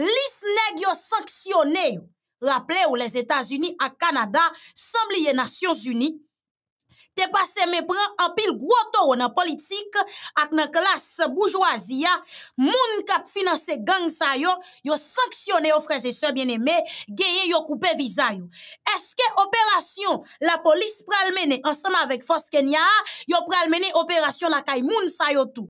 Lis neg yo sanksyone yo, rappele ou les Etats-Unis ak Kanada, Sambliye Nasyons Uni, te pase me pran apil gwoto ou nan politik ak nan klas boujwaziya, moun kap finanse gang sa yo, yo sanksyone yo freze se bieneme, geye yo koupe vizay yo. Eske operasyon la polis pralmene ansama vek fosken ya, yo pralmene operasyon la kay moun sa yo tou.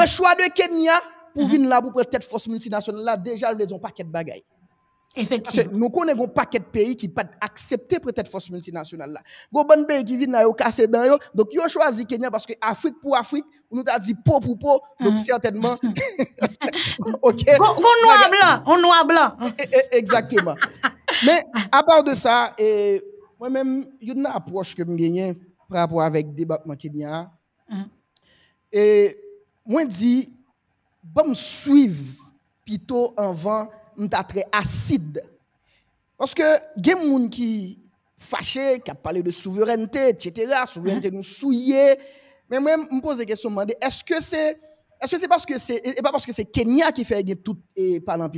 Le mm-hmm. choix de Kenya pour mm-hmm. venir là pour prendre tête force multinationale là déjà ils ont paquet de bagaille. Effectivement. Nous connaissons un paquet de pays qui pas accepter pour être force multinationale là. Go pays qui vient là casser dans yo. Donc ils ont choisi Kenya parce que Afrique pour Afrique, nous a dit pour pour pot, Donc mm-hmm. certainement. OK. On noir blanc, on noir blanc. Exactement. Mais à part de ça, et moi-même, il y a une approche que je gagne par rapport avec le débat Kenya. Et moi, dis, bon, je suivre plutôt en vent, très acide. Parce que, il y a des gens qui fâchés, qui parlent de souveraineté, etc. Souveraineté hein? nous souillée. Mais moi, je me pose la question, est-ce que c'est est -ce c'est parce que c'est pas parce que c'est Kenya qui fait tout et pas dans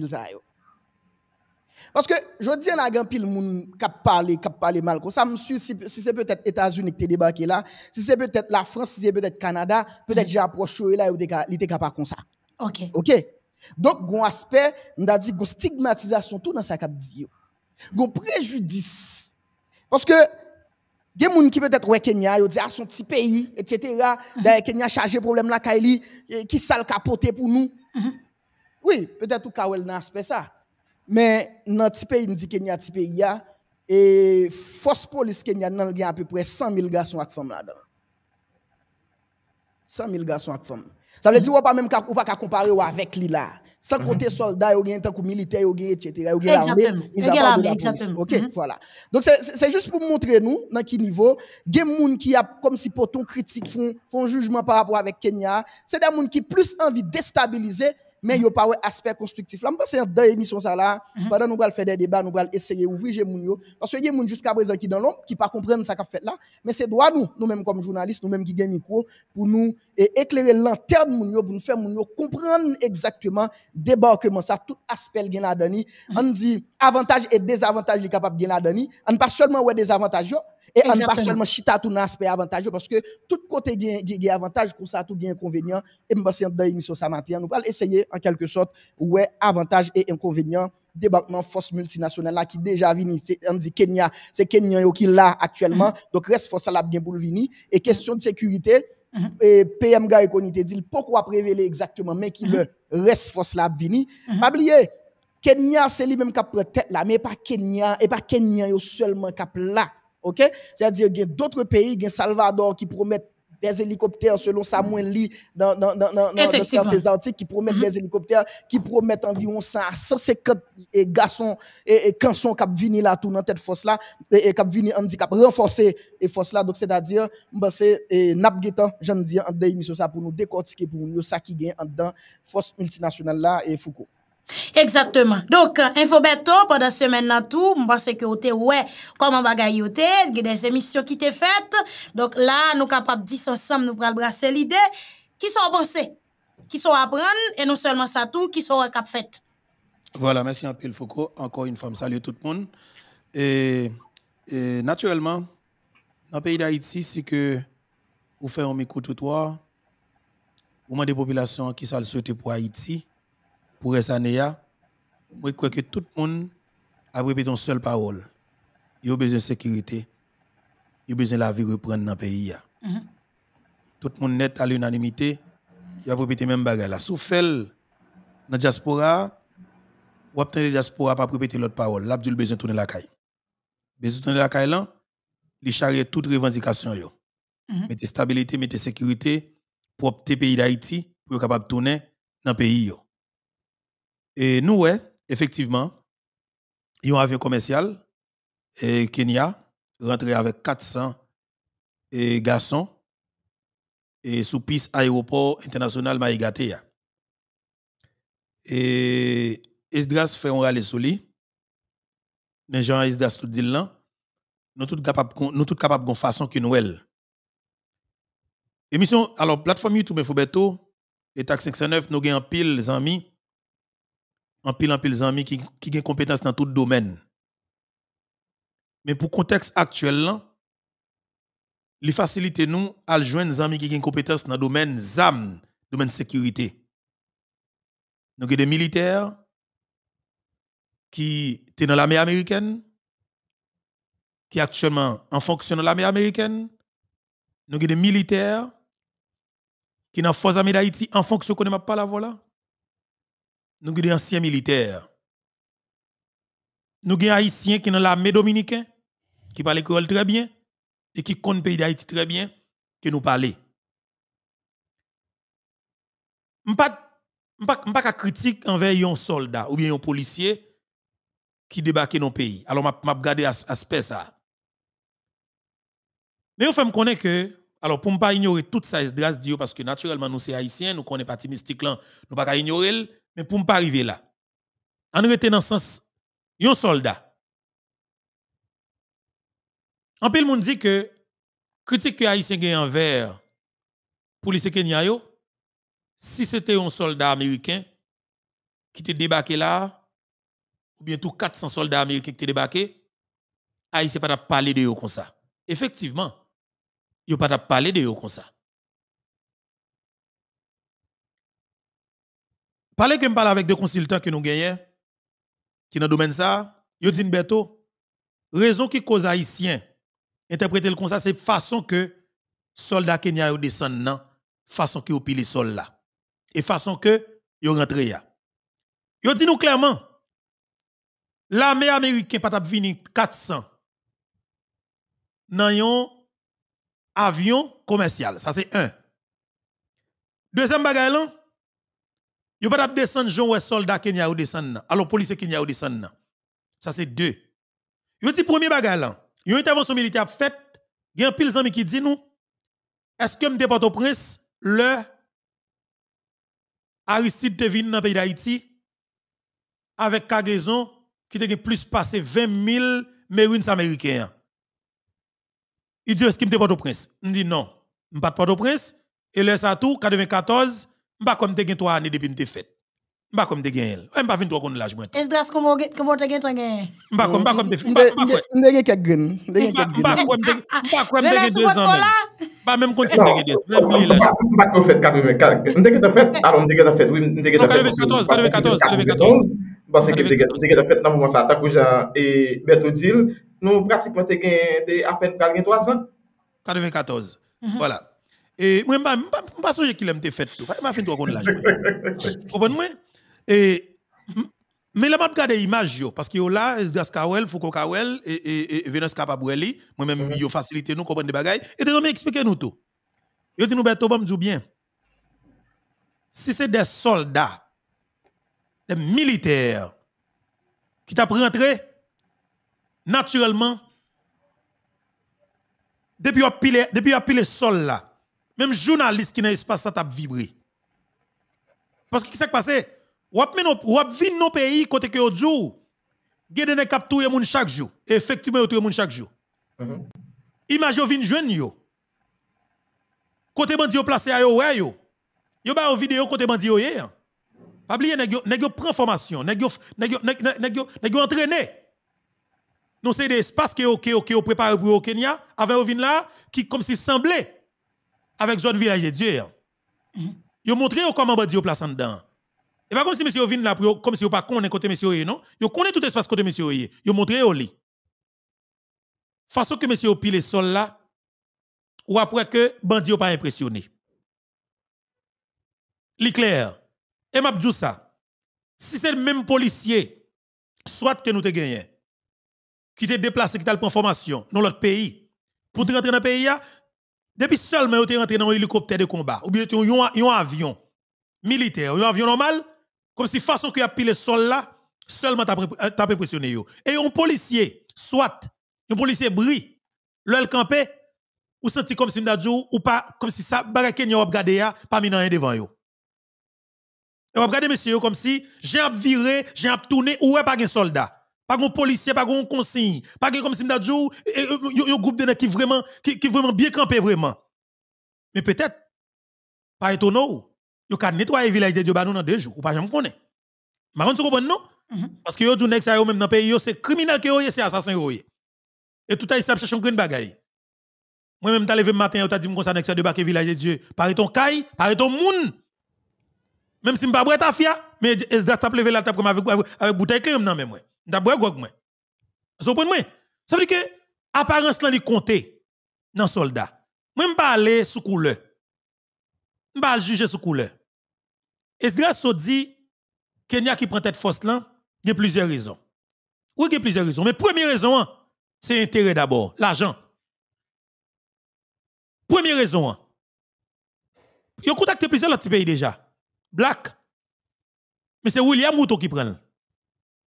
parce que je dis à la grand pile moun kap parler kap parler mal comme ça me si, c'est peut-être États-Unis qui t'es débarqué là, si c'est peut-être la France, si c'est peut-être Canada, peut-être mm. j'ai approché là il était capable comme ça. OK. OK. Donc un aspect, on a dit stigmatisation tout dans sa cap dit. préjudice. Parce que il y a des gens qui peut-être au Kenya, ils disent ah son petit pays, etc. D'ailleurs mm-hmm. ben, Kenya a chargé problème là Kaili, qui sale capoter pour nous. Mm-hmm. Oui, peut-être tout cas a un aspect ça. Mais dans le pays, nous dit Kenya, petit pays, et force police Kenya, il y a à peu près 100 000 garçons et femmes là-dedans. 100 000 garçons et femmes. Ça veut dire qu'on pas même pas comparer avec lui là. Sans mhm. compter soldats, ou tant que militaires, etc. Ou exactement. Ok, mhm. voilà. Donc c'est juste pour montrer nous dans quel niveau. Il y a des gens qui a comme si pour ton critique font font jugement par rapport avec Kenya. C'est des gens qui plus envie de déstabiliser mais il n'y a pas aspect constructif. Là, je pense dans l'émission, ça là, mhm. pendant nous allons faire des débats, nous allons essayer d'ouvrir les gens. Parce qu'il y a des gens jusqu'à présent qui dans l'ombre, qui ne comprennent pas ce qu'on fait là, mais c'est droit nous, nous-mêmes comme journalistes, nous même qui gagnons micro, pour nous éclairer l'antenne pour nous faire comprendre exactement débarquement, ça, tout aspect qu'il là mhm. On dit avantages et désavantages qui sont capables de là On ne pas seulement des avantages, et on pas seulement chita tout un aspect avantageux parce que tout côté a avantage comme ça tout des inconvénient et me une dans l'émission ça matin nous allons essayer en quelque sorte est avantages et inconvénients débarquement force multinationale là qui déjà vini. on dit Kenya c'est Kenya qui là actuellement mm-hmm. donc reste force là bien pour et mm-hmm. question de sécurité mm-hmm. et PM dit pourquoi révéler exactement mais qui le reste force là vini pas oublier Kenya c'est lui-même qui la tête là mais pas Kenya et pas Kenya seulement qui là OK C'est-à-dire qu'il y a d'autres pays, il y a Salvador qui promettent des hélicoptères, selon Samuel Lee, dans, dans, dans, certains articles, qui promettent mm-hmm. des hélicoptères, qui promettent environ 100 150 eh, garçons et, et cançons qui viennent là, tout dans tête force là, et, qui viennent handicap, renforcer et force là. Donc, c'est-à-dire, ben c'est nap je j'en dis, en émissions ça pour nous décortiquer, pour nous, ça qui gagne en force multinationale là et Foucault. Exactement, donc euh, info bèto Pendant semen nan tou, mwen seke ou te ouè Koman bagay ou te, gen des emisyon Ki te fèt, donc la nou kapap Dis ansam nou pral brase l'ide Ki sou apanse, ki sou aprene E nou selman sa tou, ki sou rekap fèt Voilà, mèsi anpil foko Ankor in fam, salye tout moun Et naturelman Nan peyi d'Haïti Si ke ou fè om ekoute ou towa Ou mè de populasyon Ki sal sote pou Haïti pour cette année, je crois que tout le monde a répété une seule parole. Il y a besoin de sécurité. Il a besoin de la vie reprendre dans le pays. Mhm. Tout le monde net à l'unanimité. Il a répété même bagarre là. Sauf dans la diaspora, ou obtenir la diaspora pas répéter l'autre parole. Là, il besoin de tourner la caille. Besoin de tourner la caille là, il charrie toute revendication yo. Mm -hmm. Mettez stabilité, mettez sécurité pour opter pays d'Haïti pour être capable de tourner dans le pays yo. Et nous, effectivement, il y a un avion commercial, et Kenya, rentré avec 400 et garçons, et sous piste aéroport international Maïgatea. Et Esdras fait un râle sur lui. Mais Jean Esdras tout dit là, nous tout capable, nous tous capables de façon que Noël. Émission alors plateforme YouTube Foubeto et Tax 509 nous en pile les amis en pile en pile amis qui qui des compétences dans tout domaine. Mais pour contexte actuel là, les facilite, nous à joindre amis qui ont compétence dans domaine ZAM, domaine sécurité. Donc il des militaires qui sont dans l'armée américaine qui actuellement en fonction de l'armée américaine. Nous avons des militaires qui sont dans la force d'Haïti en fonction qu'on pas la voilà nous avons des anciens militaires. Nous avons des haïtiens qui sont dans l'armée dominicaine, qui parlent très bien et qui connaissent le pays d'Haïti très bien, qui nous parlent. Je ne pas critique envers un soldat ou bien un policier qui débarque dans le pays. Alors, je regarde aspect ça. Mais on fait me connaître que, alors pour ne pas ignorer toute ça, grâce parce que naturellement nous sommes haïtiens, nous connaissons pas mystique là, nous ne pouvons pas ignorer, mais pour ne pas arriver là, en était dans le sens, un soldat. En pile, monde dit que critique que Haïtien gagne envers pour les Kenya, si c'était un soldat américain qui était débarqué là, ou bien tout 400 soldats américains qui étaient débarqués, Haïtien pas parler de eux comme ça. Effectivement, ils pas parler de eux comme ça. Parlez que me parle avec deux consultants que nous gagnons, qui dans domaine ça, ils mm. disent Beto, raison qui cause haïtien, interpréter le ça, c'est façon que soldats Kenya descendent, façon que pile les soldats, et façon que ils rentrent là. Ils dit nous clairement, l'armée américaine pas venir 400 dans yon avion commercial, ça c'est un. Deuxième bagaille Yo pas descendre Jean ouais soldat Kenya ou descendre Alors police Kenya ou descendre Ça c'est deux. Yo dit premier bagage a Une intervention militaire faite, il y a un pile zami qui dit nous est-ce que me au prince le Aristide devine dans le pays d'Haïti avec cargaison qui a plus passé 20 000 américains. Il dit est-ce qu'il me de au prince Il dit non, je ne pas de au prince et le ça tout 94 Mba comme te gen 3 années depuis m'te fait. Mba comme te gen elle. Mba 23 kon l'âge moi. Est-ce que comment comment te gen toi gen? Mba comme mba comme te mba mba gen quelques graines. Mba comme ah, ah, te mba comme te gen 2 ans. Pas même quand tu te gen 2 ans. Mba comme fait 84. M'te gen fait, alors m'te gen fait, oui m'te gen fait. 94 94 94. Parce que te gen fait dans moment ça attaque Jean et Bertodil, nous pratiquement te gen à peine 3 ans. 94. Mhm. Voilà. Et moi, je ne pas songer qu'il aime te fait tout. Je ne sais pas là. Comprenez-moi? Et, mais là, je regarde regarder l'image. parce que là, Esgas Kawel, Foucault Kawel, et, et, et Venus Capabrelli, moi-même, ils ont facilité nous, comprendre des bagailles. Et de expliquer nous tout. Ils dit nous, Berto, je bien. Si c'est des soldats, des militaires, qui t'a rentré, naturellement, depuis qu'il a pile sol là, même journaliste qui n'a espace ça t'a vibré. Parce que qu'est-ce qui s'est passé? Ou ap vin nos pays côté que yon djou, gede ne kap touye moun chaque jour, effectivement touye moun chaque jour. imaginez mhm. Image ou vin jwen yo. Côté bandi yon place a yo wè yo. Yo ba yo vidéo côté bandi yo ye. Pas oublier nèg yo nèg yo prend formation, nèg yo nèg yo nèg yo nèg yo entraîné. Non c'est des espaces que yo que yo préparé pour au Kenya avant ou vin là qui comme si semblait avec zone village de Dieu. Ils mm-hmm. ont montré comment au place en dedans. Et pas comme si monsieur vient là comme si pas connait côté monsieur non, il connaît tout espace côté monsieur Il Ils ont montré au lit. Façon que monsieur pile sol là ou après que bandit pas impressionné. L'éclair. Et m'a dit ça. Si c'est le même policier soit que nous te gagné qui te déplacé qui t'a prend formation dans l'autre pays pour te rentrer dans le pays depuis seulement vous êtes rentré dans un hélicoptère de combat, ou bien un avion militaire, un avion normal, comme si façon que a le sol là, seulement t'as impressionné. Euh, Et un policier, soit, un policier bruit, le campé, ou senti comme si m'dadjou, ou pas, comme si ça, baraké n'y a regardé ya, pas mis dans devant yo. Et vous regardez monsieur comme si, j'ai viré, j'ai tourné, ou pas un soldat pas de policier, pas de consigne, pas comme si m'a dit, un eh, eh, groupe de qui vraiment, qui, qui vraiment bien campé vraiment. Mais peut-être, pas étonnant, yo ka nettoyer village de Dieu bah, dans deux jours, ou pas jamais connais Mais on se comprend non? Mm-hmm. Parce que yo dit que ça yo même dans pays yo, c'est criminel que yo c'est assassin yo Et tout à l'heure, cherche un green bagaille. Moi même t'as levé matin, yo t'a dit comme ça nexa de baquet village de Dieu, pare ton caille, pare ton moun. Même si m'pa ta fia, mais est-ce que t'a levé la table comme avec avec bouteille clé même nan même d'abord moi. Ça veut dire que apparence dans les compter dans soldat. vais pas aller sous couleur. Je vais juger sous couleur. ça so dit Kenya qui prend tête force il y a plusieurs raisons. Oui, il y a plusieurs raisons, mais première raison c'est l'intérêt d'abord, l'argent. Première raison. Vous a contacté plusieurs autres pays déjà. Black. Mais c'est William Mouton qui prend.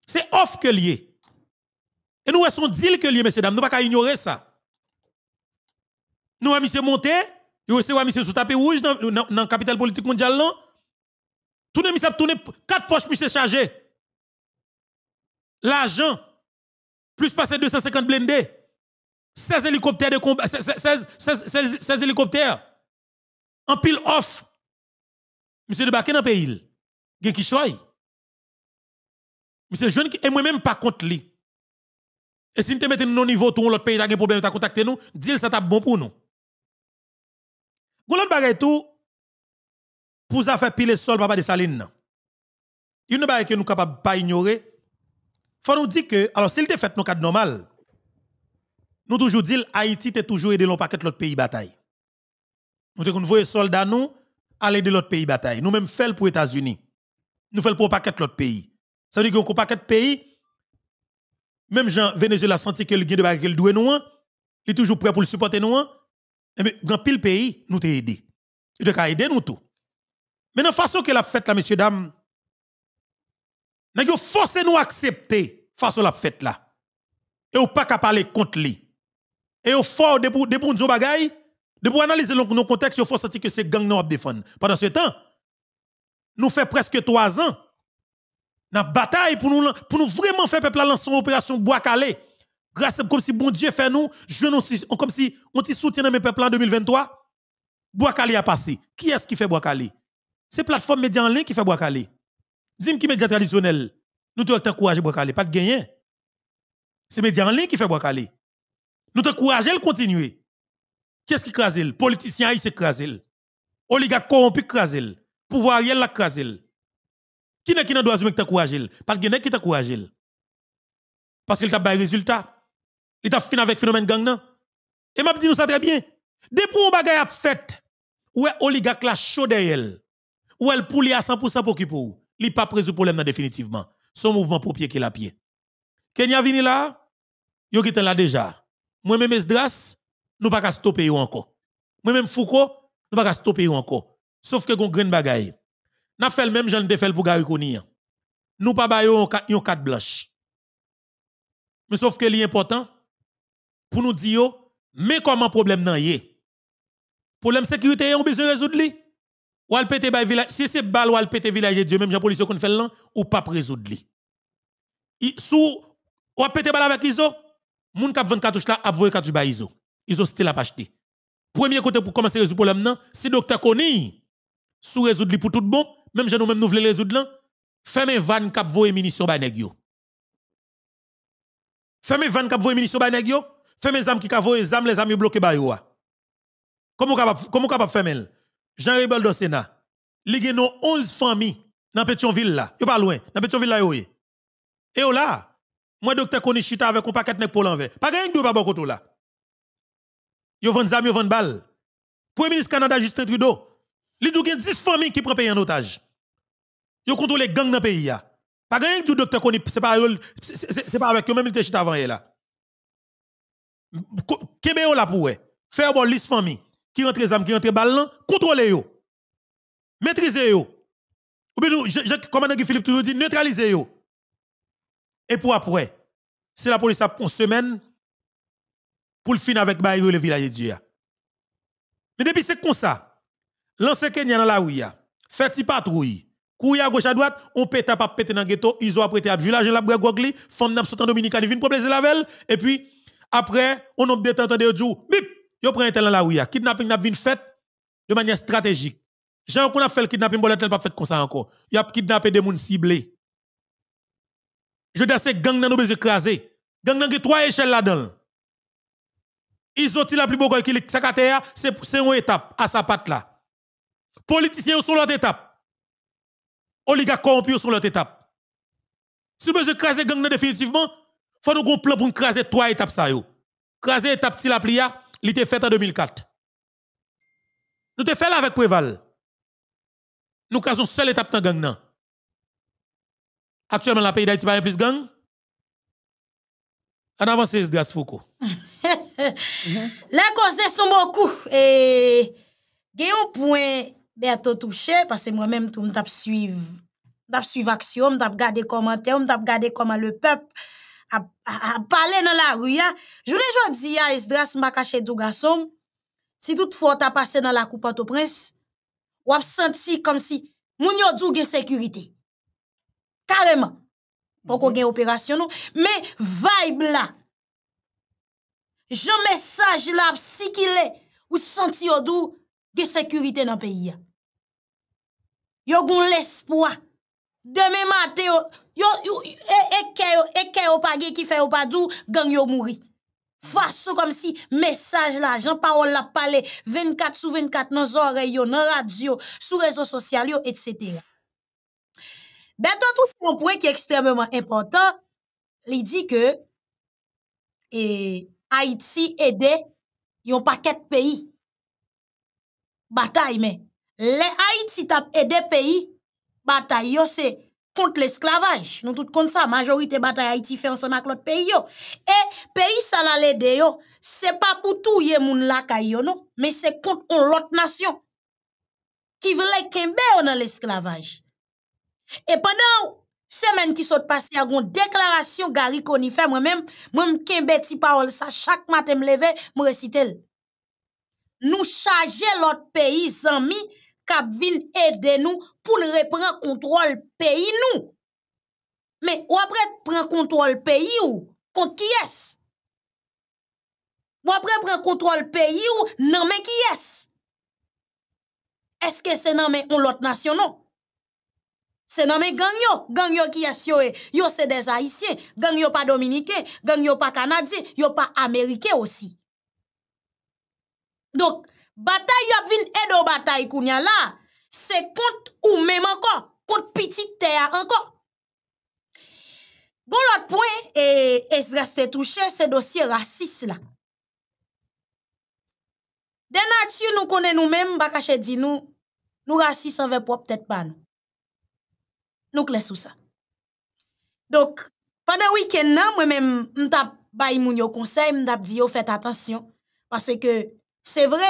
C'est off que lié. Et nous, sommes deal que lié, messieurs, dames. Nous ne pouvons pas ignorer ça. Nous, avons monsieur monté, nous avons monsieur sous tapé rouge dans la capital politique mondiale. Tout le monde a tourné, quatre poches, monsieur chargé. L'argent, plus passer 250 blindés, 16 hélicoptères de combat, 16, hélicoptères, en pile off. Monsieur Baké dans le pays. Il y a qui choisit. Mais e Monsieur jeune qui moi-même pas contre lui. Et si nous te mettons nos niveau tout l'autre pays a un problème, tu contacté nous, dis ça t'a bon pour nous. Goulot bagay tout, pour ça faire pile sol, papa de saline. Il ne bagay que nous capables pas ignorer. Faut nous dire que, alors s'il te fait nos cadre normal, nous toujours dit Haïti t'est toujours aidé l'on paquet l'autre pays bataille. Nous te voyons soldats nous, aller de l'autre pays bataille. Nous même fait pour les États-Unis. Nous faisons pour paquet l'autre pays. Ça veut dire qu'on pas de pays, même Jean Venezuela senti que le gain de bagage qu'il doit nous, hein. il est toujours prêt pour le supporter nous. Mais hein. dans eh pile pays, nous t'a aidé. Il t'a aidé nous tout. Mais la façon que la fête là, messieurs, dames, nous forcé nous accepter façon la fête là. Et ou pas qu'à parler contre lui. Et au fort de pour nous bagay, de pour analyser nos contextes, il faut sentir que c'est gang nous défendre. Pendant ce temps, nous fait presque trois ans dans la bataille pour nous, pour nous vraiment faire peuple lancer de opération bois calé. Grâce à comme si bon Dieu fait nous, je comme si on te soutient dans mes en 2023. Bois a passé. Qui est-ce qui fait bois calé? C'est plateforme média en ligne qui fait bois Dis-moi qui média traditionnel. Nous devons encourager bois calé, pas de gagner. C'est média en ligne qui fait bois calé. Nous t'encourager le continuer. est ce qui crase le Politicien se crase le. Oligarque corrompu crase le. Pouvoir yel la crase qui n'est qui n'a droit de t'a Parce que qui t'a courage. Parce qu'il t'a pas résultat. Il t'a fini avec phénomène gang nan. Et m'a dit nous ça très bien. Depuis on a fait, ouais oligarque la chaud d'elle Ou elle pouli à 100% pour qui pour Il pas le problème définitivement. Son mouvement pour pied qui la pied. a vini là, yo qui là déjà. Moi même Esdras, nous pas stopper encore. Moi même Foucault, nous pas stopper encore. Sauf que gon grain bagaille. N'a fait le même genre de fait pour Gary hein. Nous pas baillons une carte blanche. Mais sauf que l'important, pour nous dire, mais comment problème nan yé? Problème sécurité, on besoin résoudre li. Ou al pété village, si c'est bal ou al pété village Dieu, même la police qu'on fait là, ou pas résoudre li. Sou, ou pété bal avec Izo, moun kap 24 là, ap voye cartouche ba ISO. ISO la pas acheté. Premier côté pour commencer résoudre problème nan si docteur Koni, sous résoudre li pour tout bon, même je nous même nous voulons résoudre là, fermez van cap voye munitions ba nèg yo. Fermez van cap voye munitions ba nèg yo, fermez zam qui ka voyer zam les amis bloqués ba yo. Ah. Comment capable comment capable fermel? Jean Rebel do Sénat. Li gen 11 familles dans Pétionville là, yo pas loin, dans Pétionville là yo. Et yo là, moi docteur Konishita avec un paquet nèg pour l'envers. Pas gagne deux pas bon côté là. Yo vend zam, yo vend balle. Premier ministre Canada Justin Trudeau, li dou gen 10 familles qui prend pays en otage. Yo contrôlent les gangs dans le pays. Pas gagne du docteur connaît, c'est pas pas avec eux même il était avant là. Kébé là pour faire bon liste famille qui rentre zam qui rentre balle contrôler yo. Maîtriser yo. Ou bien je commandant Philippe toujours dit neutraliser yo. Et pour après, c'est la police a une semaine pour le finir avec Bayou le village de Dieu. Mais depuis c'est comme ça, lancez Kenya dans la rue, fait patrouille, y à gauche à droite, on pète à pas pété dans le ghetto, ils ont apprêté à Julage, la gogli, femme n'a sauté en Dominique, ils viennent pour plaisir la velle, et puis après, on a des de jour bip, yo prend un tel dans la rue, kidnapping n'a vient fait de manière stratégique. j'ai qu'on a fait le kidnapping, bon, pas fait comme ça encore. Il a kidnappé des gens ciblés. Je dis, c'est gang dans nous écraser. Gang dans trois échelles là-dedans. Ils ont la plus beau qui est c'est une étape à sa patte là. Politiciens sont l'autre étape oligarques corrompus sur l'autre étape. Si vous voulez craser gang définitivement, il faut nous un plan pour craser trois étapes ça Craser étape si la plia, il était fait en 2004. Nous te fait là avec Préval. Nous crasons seule étape dans gang Actuellement, la pays d'Haïti pas plus gang. En avance, c'est grâce Foucault. Les causes sont beaucoup. Et, il point bientôt touché, parce que moi-même, tout m'tap suivre. M'tap suivre action, m'tap garder commentaires, m'tap garder comment le peuple a, a, parlé dans la rue. Hein. Je ne dis pas, Esdras m'a caché tout garçon. Si toute fois t'as passé dans la coupe au prince, ou a senti comme si moun yo gen sécurité. Carrément. Pour qu'on mhm. ait opération nous Mais vibe là. Je message là, si qu'il est, ou senti au dou, sécurité dans le pays. Hein yo gon l'espoir. Demain matin, yo, yo, yo, eke e, e, yo, pa ge ki fe yo pa dou, gang yo mouri. Façon comme si message là, Jean l'a parlé 24 sur 24 dans oreilles, dans radio, sur réseaux sociaux, etc. Bertrand tout un point qui est extrêmement important. Il dit que et Haïti aide yon paquet de pays. Bataille, mais le Haïti tap ede pays batay yo se kont l'esclavage Nou tout kon sa, majorité batay Haïti fe ansan ak lot peyi yo. E peyi sa la lede yo, se pa pou touye c'est moun lakay yo non mais se kont on lot nation ki vle kembe yo nan l'esclavage E pendant semen ki sot pase moi-même. même koni fe mwen men, mwen ti me sa, chak maten lever mresite l. Nous charger lot peyi zanmi, Kapvil ede nou pou ne repren kontrol peyi nou. Men wapre pren kontrol peyi ou, kont ki yes? Wapre pren kontrol peyi ou, nanmen ki yes? Eske se nanmen ou lot nasyonon? Se nanmen gang yo? Gang yo ki yes yo e? Yo se deza isye, gang yo pa Dominike, gang yo pa Kanadze, yo pa Amerike osi. Dok, Bataille yop vin edo bataille kounya là, c'est contre ou même encore, contre Petite terre encore. Bon l'autre point, et est reste touché, c'est dossier raciste là. De nature, nous connaissons nous-mêmes, pas bah, dit bah, nous, nous racistes en veut peut-être pas nous. Nous clés ça. Donc, pendant le week-end, moi-même, je t'ai bâillé conseil, je t'ai dit, faites attention, parce que Se vre,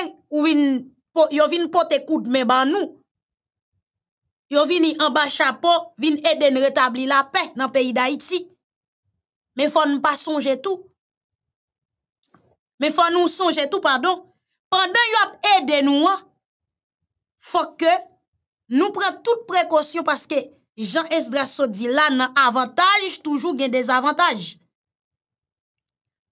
yo vin pou te koute men ban nou. Yo vin yi amba chapo, vin eden retabli la pe nan peyi da iti. Men fwa nou pa sonje tou. Men fwa nou sonje tou, pardon. Pendan yo ap eden nou an, fwa ke nou pren tout prekosyon paske jan es draso di la nan avantaj toujou gen dezavantaj.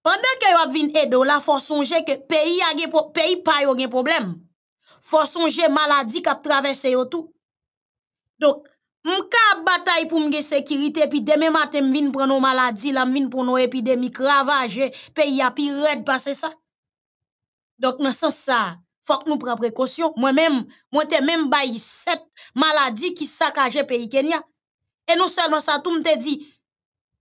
Pandan ke yo ap vin edo la, fosonje ke peyi pa yon gen problem. Fosonje maladi kap travese yo tou. Dok, mwen ka batay pou mge sekirite, pi deme maten mvin preno maladi, la mvin preno epidemik ravaje, peyi api red pase sa. Dok, mwen san sa, fok nou pre prekosyon. Mwen men, mwen te men bayi set maladi ki sakaje peyi Kenya. E nou sa, mwen sa tou mwen te di,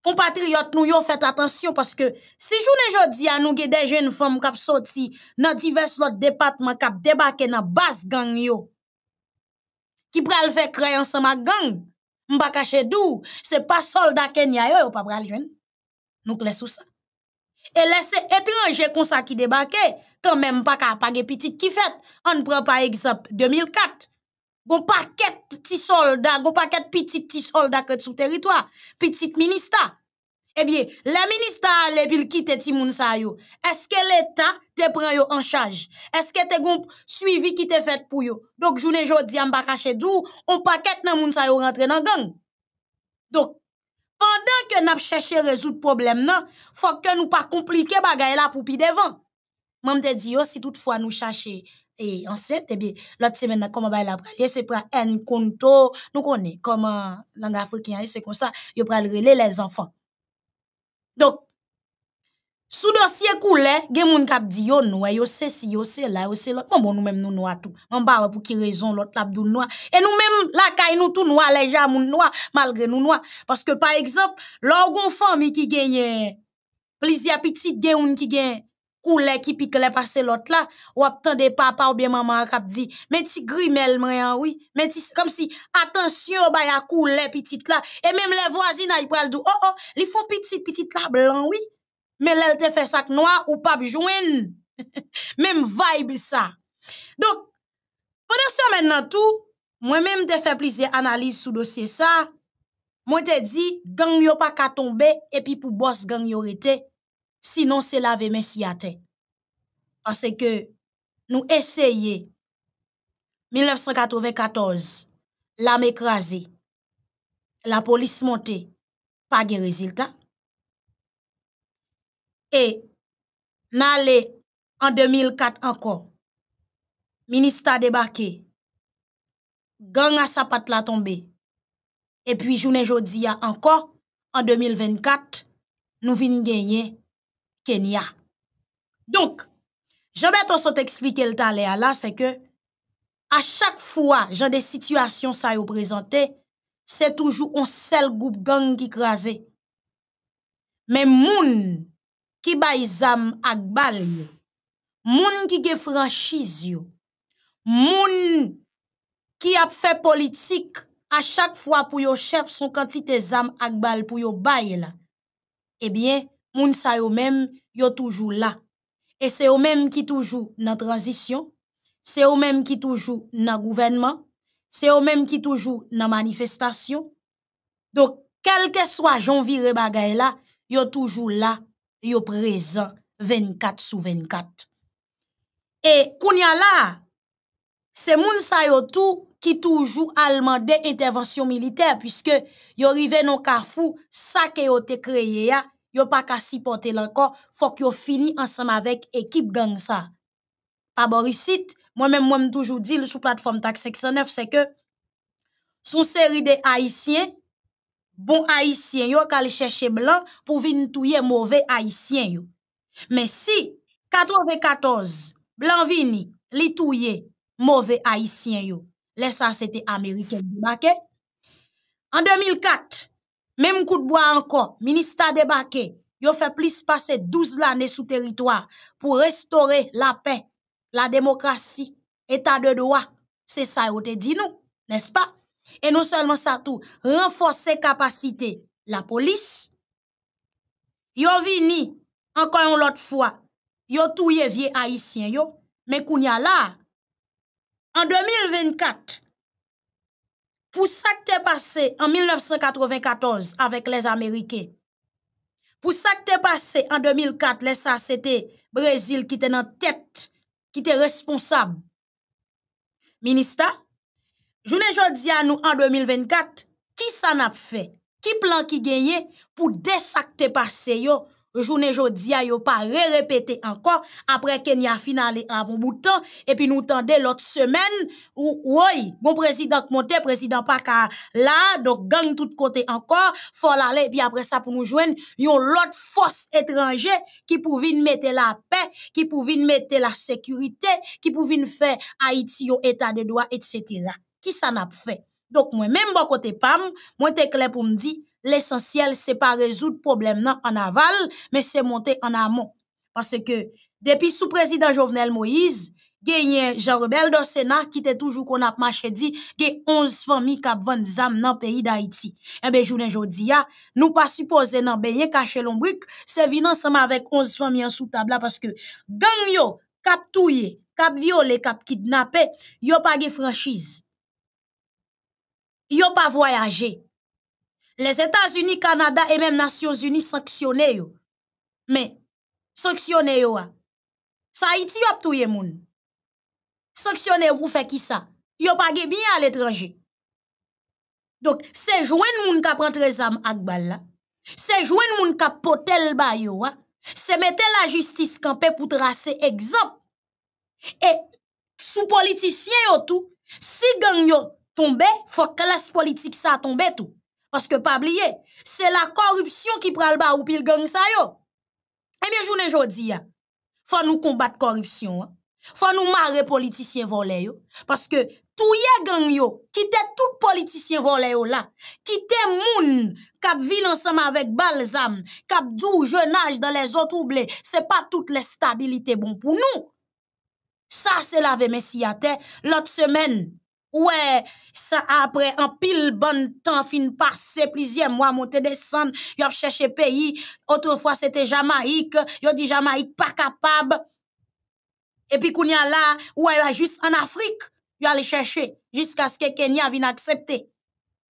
compatriotes nous yon faites attention parce que si journée jodi a nous des jeunes femmes kap sorti dans divers autres départements qui débarqué dans basse gang yo qui pral faire créer ensemble à gang m'pa cacher d'où c'est pas soldat Kenya yo, pas pral jeune nous clés sous ça et laisser étrangers comme ça qui débarquent, quand même pas qu'à pas petite qui fait on prend par exemple 2004 Gon paquet petit soldat, gon paquet petit petit soldat que sous territoire, petit ministre. Eh bien, le ministre, les kite quitte moun sa yo. Est-ce que l'État te prend yo en charge? Est-ce que te gon suivi qui te fait pour yo? Donc, journée jodi am bakache dou, on paquet nan moun sa yo rentre nan gang. Donc, pendant que n'a cherché résoudre problème nan, faut que nous pas compliquer bagay la pour pi devant. Moi, je dis, si toutefois nous cherchons e, et enceinte, eh bien, l'autre semaine, comment va la c'est pour un conto, nous connaissons comment langue africaine, c'est comme ça, yo pral les enfants. Donc, sous dossier coulé, gen moun kap di yo noue, yo c'est si, yo c'est là, yo se l'autre. Bon, bon, nous même nous noua tout. On parle pour qui raison l'autre lap dou noua. Et nous même, la caille nous tout noua, les gens moun noua, malgré nous noua. Parce que, par exemple, l'orgon famille qui gagne, plusieurs petites gen qui gagne, les qui pique les passé l'autre là ou des papa ou bien maman cap dit mais ti grimel mwen ah oui mais comme si attention ba la. coule petite là et même les voisins ah, ils parlent de « oh oh ils font petit petite là blanc oui mais elle te fait sac noir ou pas joindre même vibe ça donc pendant ça maintenant tout moi même te fait plusieurs analyses sous dossier ça moi t'ai dit gang a pas qu'à tomber et puis pour boss gang yo rete. Sinon, c'est laver Parce parce que nous nous 1994, la écrasée, la police montée pas de résultats et nous en en 2004 encore ministre débarqué gang a patte la tombe, et puis journée jeudi encore encore, en 2024, venons de gagner Kenya. Donc, jean vais Tosot expliquer le talé là, c'est que à chaque fois, j'ai des situations ça yo présenté, c'est toujours un seul groupe gang qui crasé. Mais moun qui bay zam ak bal moun qui ge franchise yo, moun qui a fait politique à chaque fois pour yo chef son quantité zam ak bal pour yo bay là. Eh bien, moun sa yo même yo toujou la. E transition. se yo toujours ki toujou toujours eux se yo toujours ki toujou qui eux toujours yo toujours ki toujou donc quel que soit swa viré bagay la, yo toujours là, yo présent 24 sur 24. Et kounya là c'est moun sa yo tout ki toujou allemande intervention militaire puisque yo rive non kafou sa ke yo te yo pas ka l'encore. faut que yo fini ensemble avec équipe gang sa. Pa moi-même, même me m'm toujours toujours, sur plateforme plateforme Taxe 609, c'est que son série de Haïtiens, bon haïtien, yo ka chercher Blanc pour vin touye mauvais haïtiens. yo. Mais si, 94, blanc vini, li mauvais mauvais haïtien yo, Ça, sa se te en 2004, même coup de bois encore, a débarqué, yo fait plus passer 12 l'année sous territoire pour restaurer la paix, la démocratie, état de droit. C'est ça yo te dit nous, n'est-ce pas? Et non seulement ça tout, renforcer capacité la police. Yo vini encore une autre fois. Yo tout vieux haïtien yo, mais a là en 2024 pour ça qui t'es passé en 1994 avec les Américains, pour ça qui t'es passé en 2004, les ça c'était Brésil qui était en tête, qui était responsable. Ministre, je ne dis à nous en 2024, qui ça n'a fait? Qui plan qui pour pour ça que yo Jounen jodi a yo pa re-repeti anko, apre kenya finali a mou boutan, epi nou tende lot semen, ou oi, bon prezident monte, prezident pak a la, dok gang tout kote anko, fol ale, epi apre sa pou nou jwen, yon lot fos etranje ki pou vin mette la pe, ki pou vin mette la sekurite, ki pou vin fe Haiti yo etan de doa, etsetira. Ki sa nap fe? Dok mwen menm bo kote pam, mwen te kle pou mdi, L'essentiel, c'est pas résoudre problème non, en aval, mais c'est monter en amont. Parce que, depuis sous président Jovenel Moïse, gagné Jean Rebel le Sénat qui était toujours qu'on a marché dit que 11 familles k'ap vendre zam le pays d'Haïti. Eh ben vous jodi dis, nous pas supposé nan y'a caché l'ombrique, c'est venu ensemble avec 11 familles en sous table parce que gang yo k'ap touye, violé, viole, kidnappé, yo pas de franchise. Yo pas voyagé. Les Etats-Unis, Kanada et mèm Nations-Unis saksyonè yo. Mè, saksyonè yo a. Sa iti yo ap touye moun. Saksyonè yo pou fè ki sa. Yo page biye al etranje. Dok, se jwen moun ka prantre zam ak bal la. Se jwen moun ka potel ba yo a. Se mette la justis kanpe pou trase egzop. E, sou politisyen yo tou. Si gen yo tombe, fò klas politik sa tombe tou. Parce que pas oublier, c'est la corruption qui prend le bas ou pile gang ça yo. Eh bien, journée jodi hein, faut nous combattre corruption. Hein. Faut nous marrer politiciens volés Parce que tout est gang yo, était tout politicien volé yo là, était moun qui vit ensemble avec balsam, kap dou jeune âge dans les autres ce c'est pas toute la stabilité bon pour nous. Ça, c'est la terre l'autre semaine. Ouais, ça après un pile bon temps fin passé plusieurs mois monter descendre, y'a cherché pays. Autrefois c'était Jamaïque, y'a dit Jamaïque pas capable. Et puis qu'on y a là, ouais, a juste en Afrique, y'a allé chercher jusqu'à ce que Kenya vienne accepter.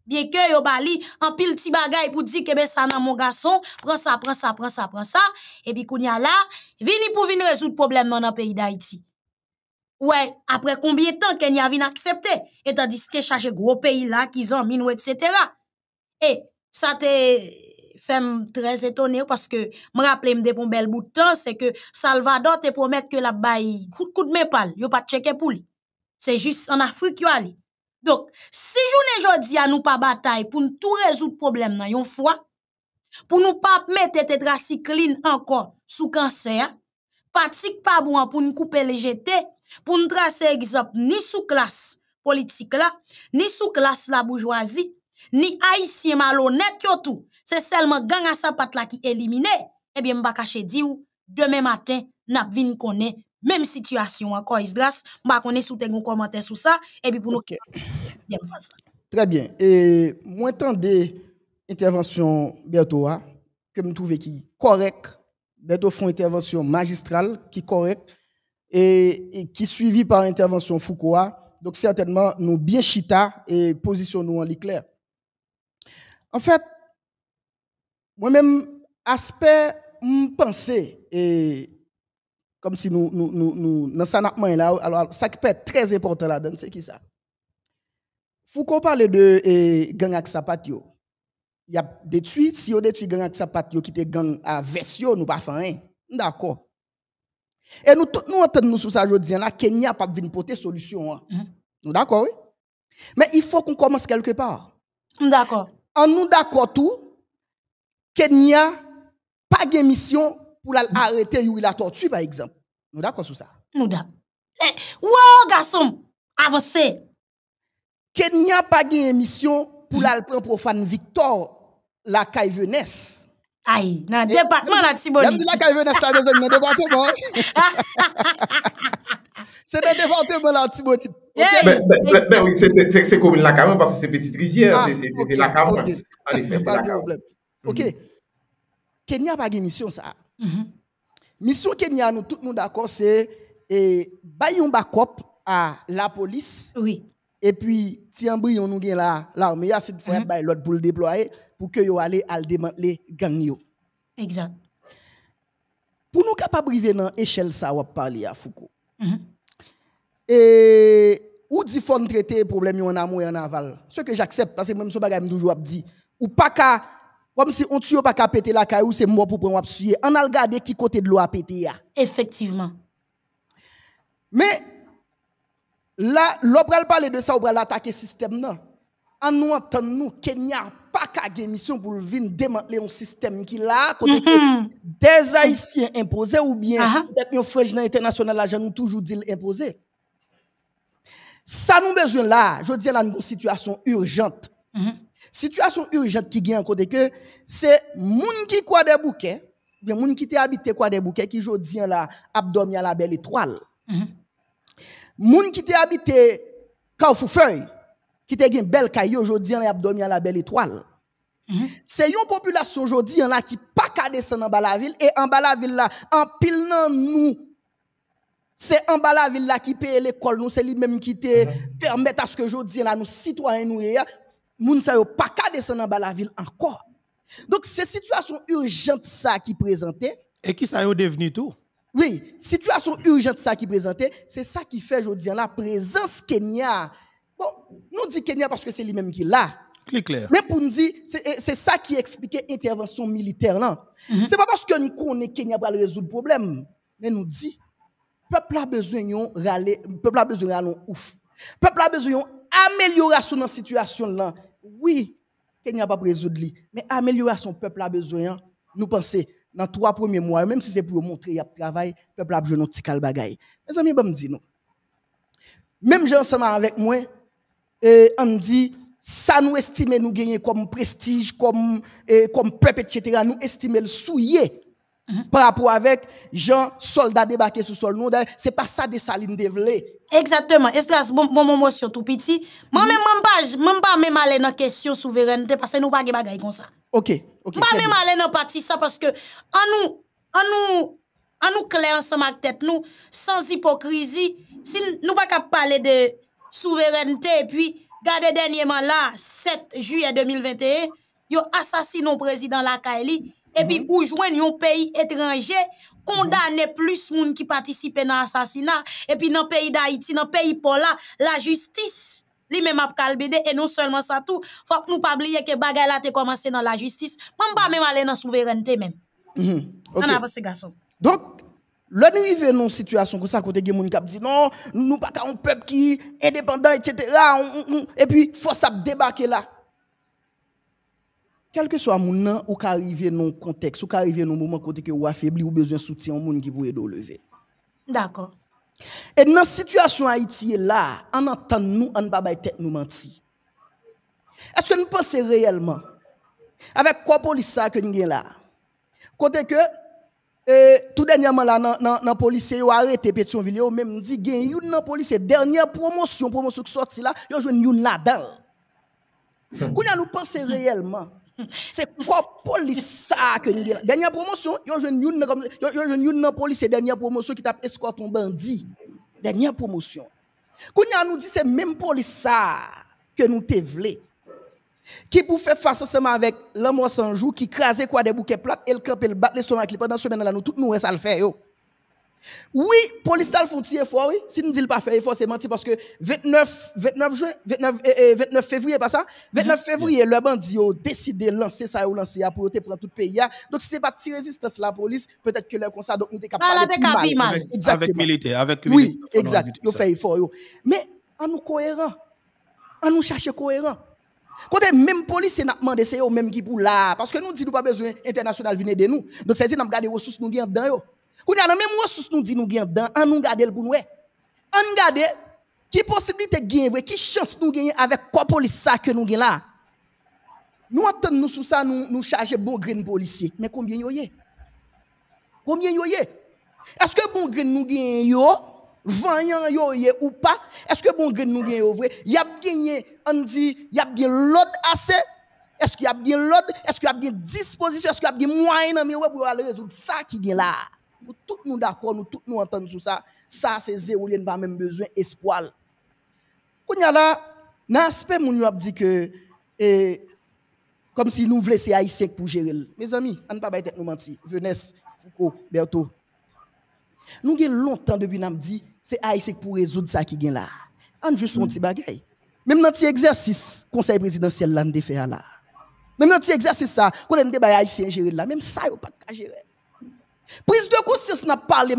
Bien que yo bali en pile petit bagay pour dire que ben ça nan mon garçon, prends ça, prends ça, prends ça, prends ça. Et puis qu'on y a là, vini pour venir résoudre problème dans le pays d'Haïti. Ouais, après combien de temps Kenya vient accepté Et tandis que chaque gros pays là, qu'ils ont minou, etc. Et ça te fait très étonné parce que me rappelle me un bel bout de temps, c'est que Salvador te promet que la baille coup, de mépal, a pas checker pour lui. C'est juste en Afrique yo allé. Donc, si journée jodi à nous pas bataille pour nous tout résoudre problème dans yon fois, pour nous pas mettre tetracycline encore sous cancer, pratique pas bon pour nous couper les jetés, pour nous tracer exemple, ni sous classe politique là, ni sous classe la bourgeoisie, ni haïtien malhonnête tout. C'est seulement gang à sa patte là qui éliminé. Eh bien, m'a caché dit ou, demain matin, n'a vin la même situation encore Isdras, vais connaît sous un commentaire sur ça et eh puis pour nous Très bien. Et moi des intervention Bertoa hein, que me trouve qui correct, Berto font intervention magistrale qui correcte, et, qui suivi par l'intervention Foucault. Donc certainement, nous bien chita et positionnons en l'éclair. En fait, moi-même, aspect, pensé et comme si nous, nous, nous, nous nous, nous, là, alors ça qui peut être très important là-dedans, c'est qui ça? Foucault parle de gang avec sapatio. Il y a nous, si on détruit gang avec sapatio qui était gang à version nous pas rien. D'accord. Et nous, tout, nous entendons sur ça aujourd'hui, hein, là, Kenya pas venir porter solution. Hein. Mm-hmm. Nous d'accord, oui? Mais il faut qu'on commence quelque part. Mm, d'accord. En nous d'accord tout, Kenya pas de mission pour arrêter la tortue, par exemple. Nous d'accord sur ça? Nous d'accord. Eh, garçon, avancez. Kenya pas de mission pour mm. prendre profane Victor, la caille Aïe, dans le département, la Tiboni. Même si la caille venait dans le département. C'est dans le département, la Oui. Ben oui, c'est comme la caille, parce que c'est petite rivière, ah, c'est la caille. En effet, c'est la mhm. Ok. Kenya pas de mission, ça. Mhm. Mission Kenya, nous tous nous d'accord, c'est et eh, bayon backup à la police. Oui. Et puis, si on nous gagne là, l'armée, il cette fois, mhm. l'autre pour le déployer, pour que yo aller à démanteler gang Exact. Pour nous capables arriver dans échelle ça, va parler à Foucault. -hmm. Et, ou dit faut traiter les problèmes en amont et en aval. Ce que j'accepte, parce que même ce bagage, je toujours dit, ou pas qu'à, comme si on tue pas péter la caille, c'est moi pour prendre On a regardé qui côté de l'eau a pété. Effectivement. Mais, Là, l'obral parler de ça, l'obral attaquer le système. Non. En nous entendant, nous, Kenya pas qu'à mission pour venir démanteler un système qui là, côté des Haïtiens imposés ou bien ah ah. peut-être nos frères international là, nous toujours dit imposé. Ça nous besoin là, je dis là, une situation urgente. Mm-hmm. Situation urgente qui gagne côté que c'est moun qui quoi des bouquets, bien moun qui était habité quoi des bouquets qui je dis là, abdomen la belle étoile. Mm-hmm. Moun qui te habité Kaufoufeuille, qui te gen bel caillou aujourd'hui, en dormi à la belle étoile. C'est mhm. une population aujourd'hui là qui pas qu'à descendre en bas la ville et en bas la ville là en nan nous c'est en bas la ville là qui paye l'école nous c'est lui même qui te mhm. permet à ce que aujourd'hui là nous citoyens nous et moun sa yo pas qu'à descendre en bas la ville encore. Donc c'est situation urgente ça qui présentait et qui ça yo devenu tout oui, situation urgente ça qui présentait, c'est ça qui fait, je dis, la présence Kenya. Bon, nous dit Kenya parce que c'est lui-même qui l'a. Clair. Mais pour nous dire, c'est ça qui expliquait l'intervention militaire là. Mhm. C'est pas parce que nous connaissons Kenya pour résoudre le problème, mais nous dit, peuple a besoin de râler, peuple a besoin de ouf. Peuple a besoin d'amélioration dans la situation là. Oui, Kenya va pas résoudre mais amélioration peuple a besoin, hein. nous pensons dans trois premiers mois, même si c'est pour montrer qu'il y a travail, le peuple a besoin de petit calbagay. Mes amis, vont me dit non. Même gens ensemble avec moi, et euh, on dit, ça nous estime nous gagner comme prestige, comme, euh, comme peuple, etc. Nous estime le souillé mhm. par rapport avec gens, soldats débarqués sous sol. C'est pas ça des salines dévelées. Exactement. Estras, bon, bon, bon, sur tout petit. Moi-même, mhm. je ne pas même aller dans la question souveraineté parce que nous pas des comme ça. OK. Mame male nan pati sa, paske anou kle ansan mak tet nou, sans hipokrizi, si nou baka pale de souverenite, e pi gade denye man la, 7 juye 2021, yo asasine yon prezident lakay li, e pi mhm. ou jwen yon peyi etranje, konda ne mhm. plus moun ki patisipe nan asasina, e pi nan peyi da iti, nan peyi pola, la justis, li même ap kalbede, et non seulement ça tout, faut que nous pas oublier que bagay la te commencé dans la justice, même pas même aller dans souveraineté même. Mm mhm. -hmm. okay. avance garçon. Donc, le nous vivons dans une situation comme ça, côté des gens qui dit non, nous pas un peuple qui indépendant, etc. et puis, faut ça débarquer là. Quel que soit mon nom, ou qu'arrive dans le contexte, ou qu'arrive dans moment côté que ou affaibli, ou besoin de soutien, ou monde qui pourrait lever. D'accord. Et dans la situation Haïti là, en entendant nous, on ne pas tête nous mentir. Est-ce que nous pensons réellement, avec quoi police que nous avons là? Côté que, eh, tout dernièrement là, dans police, ont arrêté Pétionville, ils ont même dit, que nous dans police, dernière promotion, promotion qui sorti là, ils ont joué une là-dedans. Quand nous pensons réellement, c'est quoi police ça que nous disons Dernière promotion, il y a une police, dernière promotion qui tape escorte un bandit. Dernière promotion. Quand nous dit c'est même police ça que nous t'évelons. Qui pour faire face ensemble avec au sans jour qui crase quoi des bouquets plates et le camp et le battre l'estomac pendant semaine là nous tout nous ça le faire oui, police dal font effort, oui. Si nous ne disons pas faire effort, c'est menti parce que 29, 29 juin, 29, eh, 29 eh, février, pas ça? 29 mm-hmm. février, le bandit a décidé de lancer ça ou lancer pour te prendre tout le pays. Donc, c'est ce pas de résistance la police, peut-être que le ça, donc nous sommes capables ah, de mal. Avec, militaire, avec militaire. Oui, exact. Ils fait effort, yo. Mais, en nous cohérent. En nous chercher cohérent. Kote police police en napman de se qui qui pour là? Parce que nous ne disons pas besoin international venir de nous. Donc, c'est di nanm gardé ressources, nous gen dedans, yo Kou di anan, mwen mwen souse nou di nou gen dan an nou gade l pou nou e. An nou gade, ki posibilite gen vwe, ki chans nou gen yon avek ko polis sa ke nou gen la? Nou aten nou sou sa nou chaje bon gren polici, men konbyen yo ye? Konbyen yo ye? Eske bon gren nou gen yo? Vanyan yo ye ou pa? Eske bon gren nou gen yo vwe? Yap gen ye an di, yap gen lot ase? Eske yap gen lot? Eske yap gen disposition? Eske yap gen mwen an men wè pou yo al rezout sa ki gen la? pou tout nou d'akon, nou tout nou anton sou sa, sa se zè ou lè n'ba mèm bezwen espoal. Kou nya la, nan aspe moun nou ap di ke, e, kom si nou vle se aisek pou jere lè. Me zami, an pa baytèk nou manti, vènes, foukou, bèto. Nou gen lontan debi nan ap di, se aisek pou rezoud sa ki gen la. An jousou moun ti bagay. Mèm nan ti egzersis, konsey presidansyèl lan de fè a la. Mèm nan ti egzersis sa, konen de bay aisek jere lè, mèm sa yo pat ka jere lè. Prise de conscience n'a pas les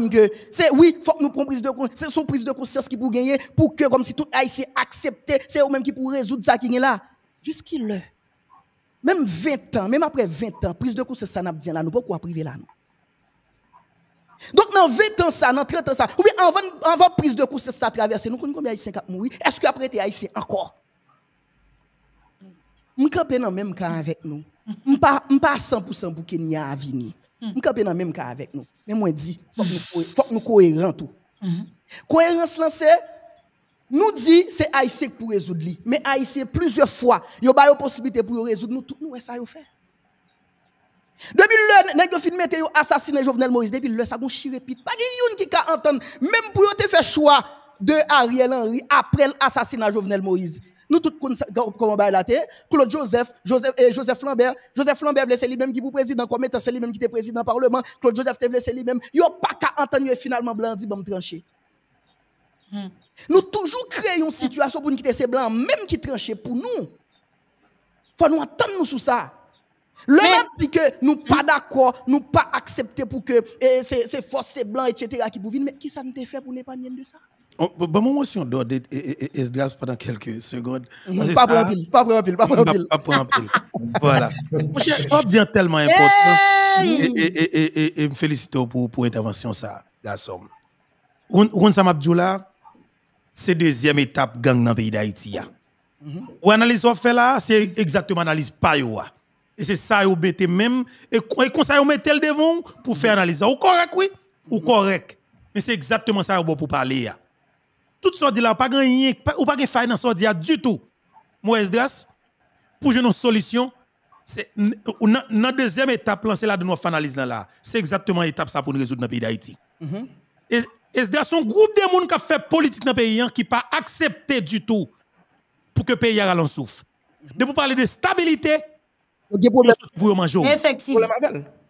C'est oui, faut que nous prenions prise de conscience. C'est son prise de conscience qui pour gagner, pour que comme si tout haïtien accepté, c'est eux même qui pour résoudre ça qui est là. Jusqu'à l'heure. Même 20 ans, même après 20 ans, prise de conscience ça n'a pas là, nous pas priver là nous. Donc dans 20 ans ça, dans 30 ans ça, ou bien avant, avant prise de conscience ça traverser, nous connaissons combien haïtiens qui mourir. Est-ce qu'après après haïtien encore? Je suis dans le même cas avec nous. Nous ne suis pas 100% pour Kenya à venir. Nous sommes dans le même cas avec nous. Mais moi, je dis, il faut que hmm. nous soyons cohérents La Cohérence, c'est nous dit c'est Haïtien pour résoudre li. mais Haïtien plusieurs fois il y a une possibilité pour résoudre nous tout nous ça fait depuis le film qui fin mette assassiner Jovenel Moïse depuis le ça gon chirépite pas yon qui a entendre même pour yo choix de Ariel Henry après l'assassinat de Jovenel Moïse nous tous comme comment la terre. Claude Joseph, Joseph, eh, Joseph Lambert, Joseph Lambert c'est lui-même qui est président, comme c'est lui-même qui était président Parlement. Claude Joseph c'est lui-même. Il n'y a pas qu'à entendre finalement dit, bon tranché. Hmm. Nous toujours créons une situation pour nous quitter ces blancs, même qui tranchent pour nous. Faut nous entendre nous sur ça. Le même dit que nous pas hmm. d'accord, nous pas accepté pour que eh, ces c'est force blanc, etc. qui venir Mais qui ça nous fait pour épargner de ça? Oh, on, bon, moi, si on doit être Esdras pendant quelques secondes. Mhm. Pas pour un pile, pas pour un pile, pas pour un Pas pour un pile. Voilà. Mon cher, ça devient tellement important. Et me félicite pour l'intervention, ça, la somme. Ronsa Mabdioula, c'est deuxième étape gang dans le pays d'Haïti. Mhm. Ou analyse on fait là, c'est exactement analyse pas Et c'est ça, qu'on mettez même, et qu'on vous mettez le devant pour faire analyse. Ou correct, oui, ou correct. Mais c'est exactement ça, qu'on pour parler. Tout dit là, pas rien, ou pas de finance du tout. Moi, Esdras, pour jouer une solution, c'est, la deuxième étape, c'est là de nous analyse là. C'est exactement l'étape ça pour nous résoudre dans le pays d'Haïti. Mm -hmm. Et c'est son groupe de gens qui fait politique dans le pays, hein, qui pas accepté du tout pour que le pays aille en souffle. Mm-hmm. De vous parler de stabilité, vous pour manger. Effectivement.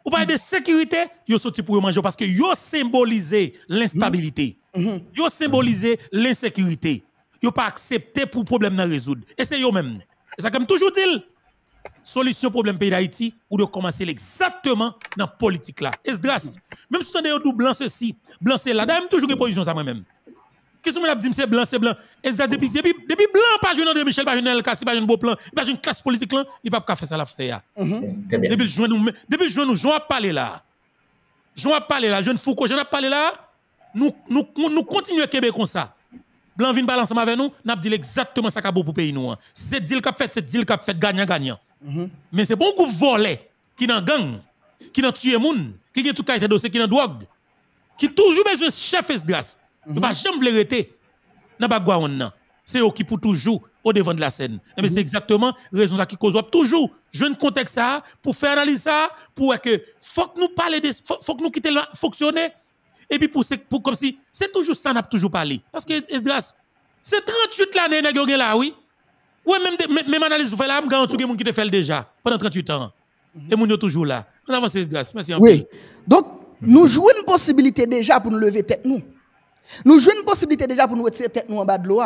Vous parlez de sécurité, vous sorti pour manger parce que vous symbolisez l'instabilité. Mm l'insécurité symbolisé l'insécurité. Yo pas accepté pour problème à résoudre. Et c'est yo même. Et ça comme toujours dit solution problème pays d'Haïti ou de commencer exactement dans la politique là. Esdras, même si tu a un blanc ceci, blanc c'est là, d'ailleurs toujours une position ça moi-même. Qu'est-ce que je dit, c'est blanc, c'est blanc. Esdras, depuis, depuis, depuis blanc, pas jeune André Michel, pas jeune LKC, pas jeune Beauplan, pas jeune classe politique là, il n'y a pas faire ça la faire. Mhm. Depuis le juin, nous, depuis le juin, nous, juin à parler là. Je à parler là, jeune Foucault, jeune à parler là nous, nous, nous continuons à Québec comme ça. Blanc vient balancer avec nous, nous dit exactement ça qu'il pour pays nous. Hein. C'est deal qu'il fait, c'est deal qu'il fait gagnant gagnant. Mhm. Mais c'est bon groupe volé qui dans gang, qui dans tué moun, qui dans tout cas dossier, qui dans drogue, qui toujours besoin chef de grâce. Mm -hmm. vais jamais voulu arrêter. N'a pas on C'est eux qui pour toujours au devant de la scène. Eh Mais mhm. c'est exactement raison ça qui cause toujours jeune contexte ça pour faire analyser ça pour que faut que nous parler de faut, faut que nous quitter fonctionner et puis pour, comme si, c'est toujours ça, n'a toujours pas parlé. Parce que, Esdras, c'est 38 l'année, là, oui. Ouais, même, même analyse, vous faites là, tout le que qui te fait déjà, pendant 38 ans. Et mon toujours là. On avance, Esdras. Merci. Oui. Donc, nous jouons une possibilité déjà pour nous lever tête, nous. Nous jouons une possibilité déjà pour nous retirer tête, nous, en bas de l'eau.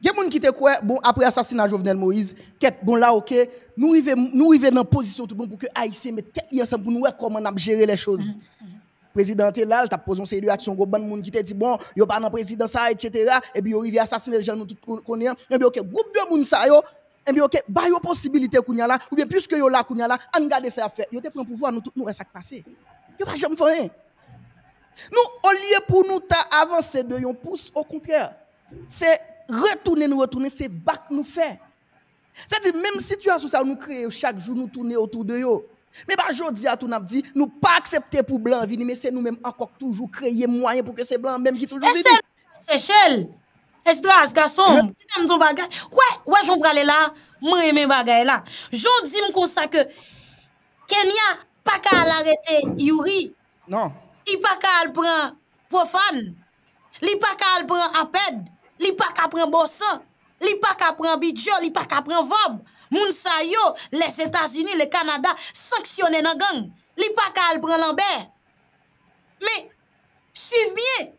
Il y gens qui te quoi, bon, après l'assassinat de Jovenel Moïse, bon là, ok, nous arrivons nous dans une position tout bon pour que Haïtiens mettent tête ensemble pour nous voir comment on a géré les choses. Mm-hmm président est là, t'as posé une série gros bon monde qui te dit bon, yo pas dans président ça, etc. Et puis yo arrive assassiner les gens, nous tout connaissons. Et bien ok, groupe de monde ça yo, et eh bien ok, bah y'a possibilité kounya là, ou bien puisque yo là kounya là, on garde ça y'a Yo te prend pouvoir, nous tout nous reste passé. Yo pas jamais fait rien. Nous, au lieu pour nous avancer de yon pouce, au contraire, c'est retourner, nous retourner, c'est back nous faire. C'est-à-dire, même situation ça nous crée chaque jour, nous tourner autour de yo. Me ba jodi a tou napdi nou pa aksepte pou blan vi ni Me se nou menm akok toujou kreye mwayen pou ke se blan menm ki toujou vi ni E se nou menm se chel E se dras gasom E se nou menm zon bagay Wè, wè jom pralè la Mwen menm bagay la Jodi m konsa ke Kenya pa kal arete yuri Non Li pa kal pran profan Li pa kal pran aped Li pa kal pran bosan Li pa kal pran bidjo Li pa kal pran vob Moun sa yo, les Etats-Unis, le Kanada, sanksyone nan gang. Li pa ka al pran lan ber. Me, suiviye,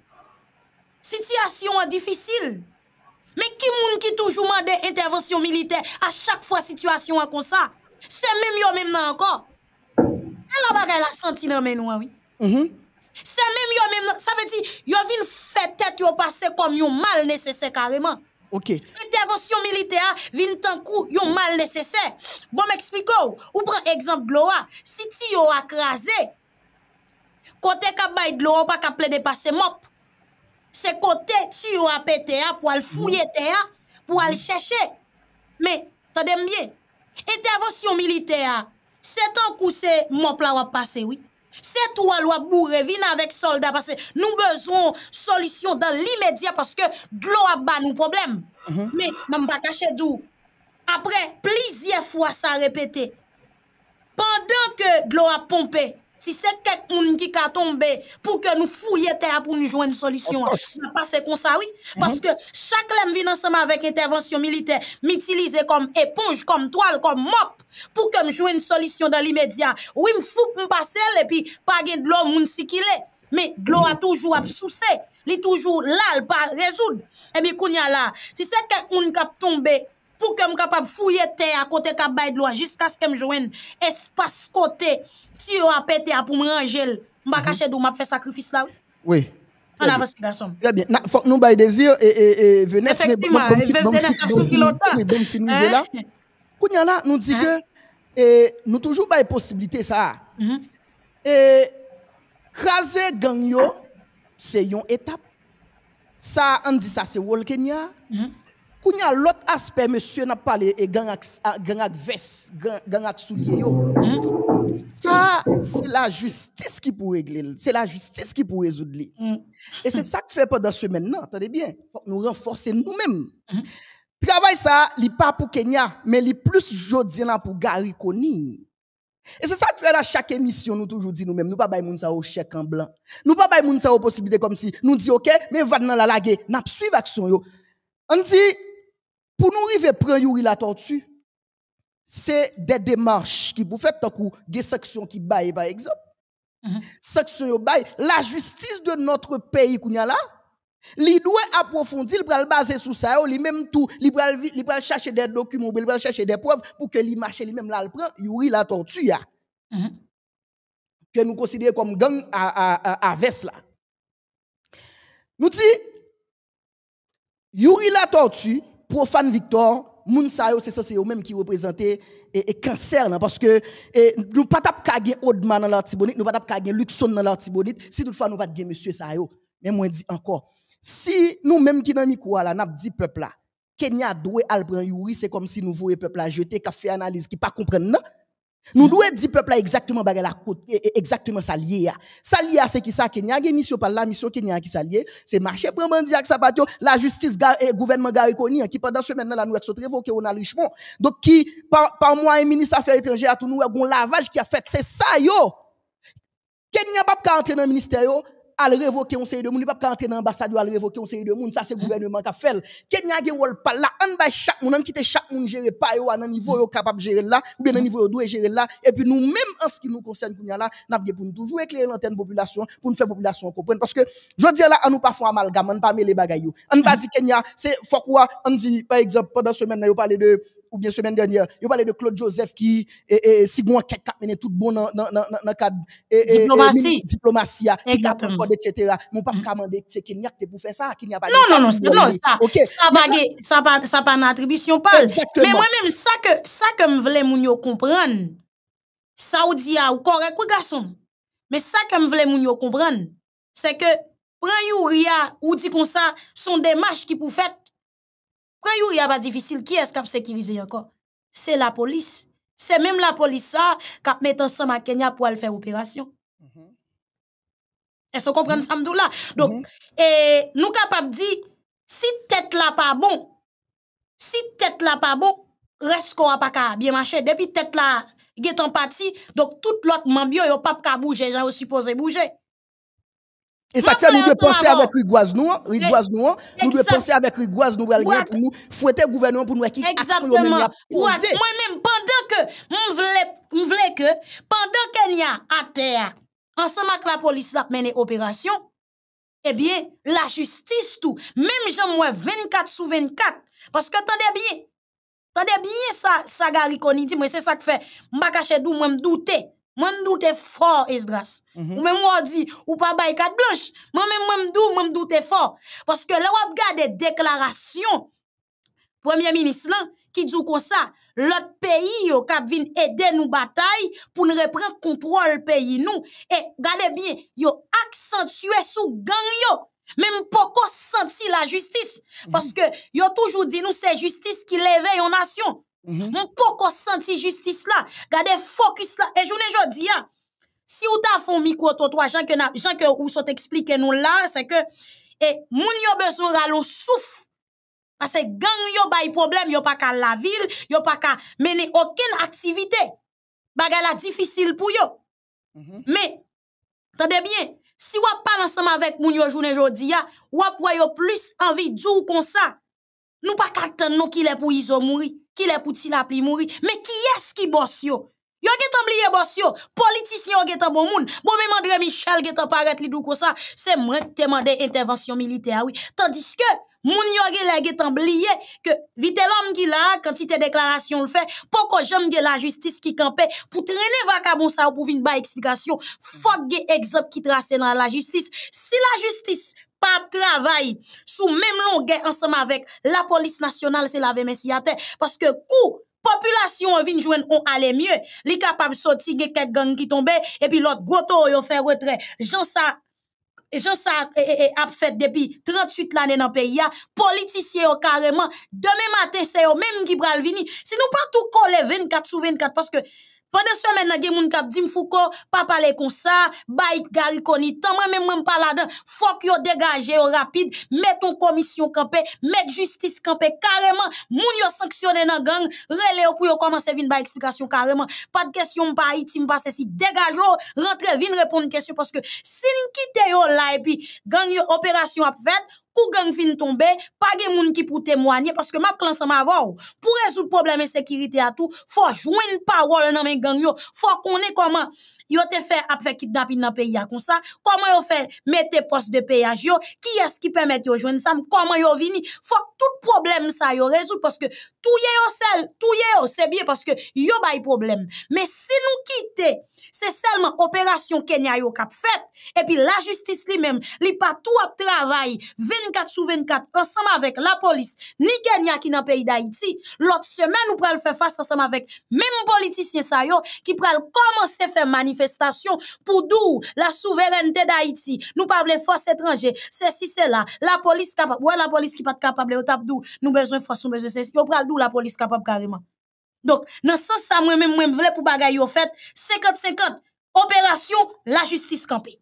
sityasyon an difisil. Me, ki moun ki toujou mande intervensyon milite, a chak fwa sityasyon an konsa. Se men yo men nan anko. E la bagay la senti nan men ou anwi. Se men yo men nan, sa ve ti, yo vin fè tèt yo pase kom yo mal nesesè kareman. Ete avosyon milite a vin tan kou yon mal nesesè. Bon m ekspiko ou, ou pran ekzamp glowa, si ti yo akraze, kote ka bay glowa pa ka ple de pase mop. Se kote ti yo apete a pou al fouye te a, pou al chache. Me, ta demye, ete avosyon milite a, se tan kou se mop la wap pase wik. Se tou al wap bou revina vek soldat Nou bezon solisyon dan li medya Paske glo ap ban nou problem mhm. Me, mam pa kache dou Apre, plizye fwa sa repete Pendan ke glo ap pompe Si se kek moun ki ka tombe pou ke nou fouye te apou nou jwenn solisyon, mwen pase kon sa, oui? Mm-hmm. Paske chak lèm vinansama avèk intervensyon milite, m'itilize kom eponj, kom toal, kom mop, pou ke m'jwenn solisyon dan l'imedyan. Oui, m'fou pou m'pasele, pi pagè d'lò moun si ki lè, mi d'lò a toujou ap souse, li toujou lal, pa rezoun. E mi koun ya la, si se kek moun ki ka tombe, pour que je capable fouiller terre à côté de bail de loi jusqu'à ce que je joigne espace côté si a pété pour me ranger m'a mhm. caché d'où m'a fait sacrifice là oui en avance garçon très bien faut que nous baille désir et et et venez effectivement venez ça sous là hein? kounya là nous dit hein? que et nous toujours baille possibilité ça mhm. et craser gang yo c'est une étape ça on dit ça c'est Wall Kenya mhm. Quand y a l'autre aspect, monsieur n'a parlé et gang avec ah, veste, gang soulier Ça, c'est la justice qui peut régler, c'est la justice qui peut résoudre. Mm. Et c'est ça que fait pendant ce maintenant, attendez bien, faut nous renforcer nous-mêmes. Mm-hmm. Travail ça, il pas pour Kenya, mais il plus jodi pour Gary Et c'est ça que fait à chaque émission, nous toujours dit nous-mêmes, nous pas bail moun ça au chèque en blanc. Nous pas bail moun ça aux possibilités comme si nous disons OK, mais va dans la laguer, n'a action yo. On dit pour nous arriver à prendre la tortue, c'est des démarches qui vous faites tant des sanctions qui baillent par exemple. Mm la justice de notre pays qu'on a là, li doit approfondir, il doit baser sur ça, il même tout, il doit chercher des documents, il doit chercher des preuves pour que les marche lui même là Il prend, yuri la tortue Que nous considérons comme gang à, à, là. Nous dit yuri la tortue profane victor moun sa yo c'est ça c'est eux mêmes qui représenter et, et cancer parce que nous pas tap ka gen Odman dans l'artibonite nous pas tap ka gen Luxon dans l'artibonite si toutefois nous pas gen monsieur sa yo mais moi dit encore si nous mêmes qui dans micro là n'a dit peuple là Kenya doit aller prendre c'est comme si nous voyons peuple là jeter qui fait analyse qui pas nous devons dire peuple exactement bagay la Côte exactement ça lié Ça lié c'est qui ça Kenya gen mission par la mission qui Kenya qui ça lié, c'est marché prend bandi avec patio la justice et eh, gouvernement Gariconi qui pendant semaine là nous qui révoqué a Richemont. Donc qui par par moi et ministre affaires étrangères tout nous un lavage qui a fait c'est ça yo. Kenya pas entrer dans le ministère yo al révoquer un série de monde, il pas qu'à entrer dans l'ambassade, le révoquer un série de monde, ça c'est le mm. gouvernement qui a fait. Kenya gen wol pas là, on bay chaque monde, an quitter chaque monde gérer pas yo nan niveau mm. capable gérer là, ou bien un mm. niveau doit gérer là, et puis nous même en ce qui nous concerne Kounya là, n'a pour toujours éclairer l'antenne population pour nous faire population comprendre parce que je dis là, on nous pas font amalgame, on pas mêler bagaille. On pas dit Kenya, c'est faut quoi, on dit par exemple pendant semaine, on parler de ou bien semaine dernière, il parlait de Claude Joseph qui et, et si bon enquête qui mené tout bon dans dans dans cadre diplomatie diplomatie qui a etc. Mon mm. m'a demandé c'est qu'il n'y a que pour faire ça, qu'il n'y a pas Non non non, non ça ça pas ça pas ça pas une attribution pas. Mais moi même ça que ça que me voulais moun comprendre. Saoudia ou correct ou garçon. Mais ça que me voulais moun comprendre, c'est que prend Yuria ou dit comme ça son démarche qui pour faire quand il y a pas difficile, qui est-ce qui a sécurisé encore? C'est la police. C'est même la police ça qui a mis ensemble à Kenya pour aller faire opération. Mm-hmm. Est-ce qu'on comprend ça là? Donc, nous -hmm. et nous capables de dire, si tête là pas bon, si tête là pas bon, reste qu'on pas bien marcher. Depuis tête là, est en partie, donc tout l'autre n'y a pas de bouger, j'en supposé bouger. Et ça fait nous devons penser avec rigoise nous, rigoise nous, nous penser avec rigoise nous pour nous fouetter gouvernement pour nous qui Exactement. Moi-même pendant que je voulais que pendant qu'il y a à terre ensemble avec la police la mené opération eh bien la justice tout même j'en moi 24 sur 24 parce que tendez bien tendez bien ça ça Gary dit moi c'est ça qui fait m'pa cacher d'où moi me douter Mwen doute fort, Esdras. Mm Ou même on dit, ou pas bail quatre blanche. Moi même moi dou, moi doute fort parce que là on regarde déclarations, Premier ministre là qui dit comme ça, l'autre pays yo k'ap vin aider nous bataille pour nous reprendre contrôle pays nous et regardez bien, yo accentué sous gang yo. Même pourquoi senti la justice mhm. parce que yo toujours dit nous c'est justice qui lève en nation ne mm-hmm. Mon pas senti justice là. Gade focus là. Et journée jodi ya. Hein, si ou ta fon micro to toi, que gens que ou sot explique nous là, c'est que, et eh, moun yo besoin ralon souf Parce que gang yo bay problème, yo pa ka la ville, yo pa ka mener aucune activité. la difficile pour yo. Mm-hmm. Mais, mm bien, si ou pas ensemble avec moun yo journée jodi ya, ou ap plus envie d'ou comme ça. Nous pas sommes nous qu'il est pour iso mourir qui le pouti la pli mouri, qui est-ce qui bosse, yo? Yo getan bliye bosse yo, Politiciens, yo getan bon moun, bon même André Michel getan paret li dou ko C'est se qui te oui. militaire. oui. tandis que, moun yo que la getan bliye, que, vite l'homme qui la, déclaration, le fait, pourquoi j'aime ge la justice qui campait pour traîner vacabon sa ou pour vin ba explication. fok ge exemple qui trace dans la justice. si la justice pas travail sous même longueur ensemble avec la police nationale, c'est la terre Parce que coup, population vient jouer, on allait mieux, li capable sortir quelques gangs qui tombent, et puis l'autre goto yon fait retrait. Jean ça, Jean ça eh, eh, eh, a fait depuis 38 l'année dans le pays, politiciens oh, carrément, demain matin c'est eux même qui pral venir. Si nous pas tout coller 24 sur 24, parce que Pendè semen nan gen moun kat, di m fou ko, pa pale kon sa, bayit gari kon itan, mwen mwen pala dan, fok yo degaje yo rapid, meton komisyon kanpe, met justice kanpe, kareman, moun yo sanksyon den nan gang, rele yo pou yo komanse vin ba eksplikasyon kareman, pat kesyon mpa itim pa se si, degaje yo, rentre vin repon de kesyon, paske sin ki te yo la, e pi gang yo operasyon ap fèd, pou gen fin tombe, pa gen moun ki pou temwanye, paske map klan sa ma avou, pou rezout probleme sekirite atou, fò jwen pa wòl nan men gen yo, fò konen koman, yo te fe apre kidnap in nan peyi ya kon sa, koman yo fe mette pos de peyaj yo, ki eski pe mette yo jwen sam, koman yo vini, fok tout problem sa yo rezout, poske touye yo sel, touye yo sebiye, poske yo bayi problem, me si nou kite, se selman operasyon kenya yo kap fet, epi la justis li men, li pa tou ap travay, 24 sou 24, ansama vek la polis, ni kenya ki nan peyi da iti, lot semen ou prel fe fas ansama vek, mem politisyen sa yo, ki prel koman se fe manif, pour d'où la souveraineté d'Haïti. Nous parlons des forces étrangères, c'est si c'est là. La police capable, ouais la police qui pas capable, au tap nous besoin force, nous besoin c'est. Yo pral d'où la police capable carrément. Donc, dans ce sens ça moi même moi voulais pour bagaille au fait 50 50 opération la justice campée.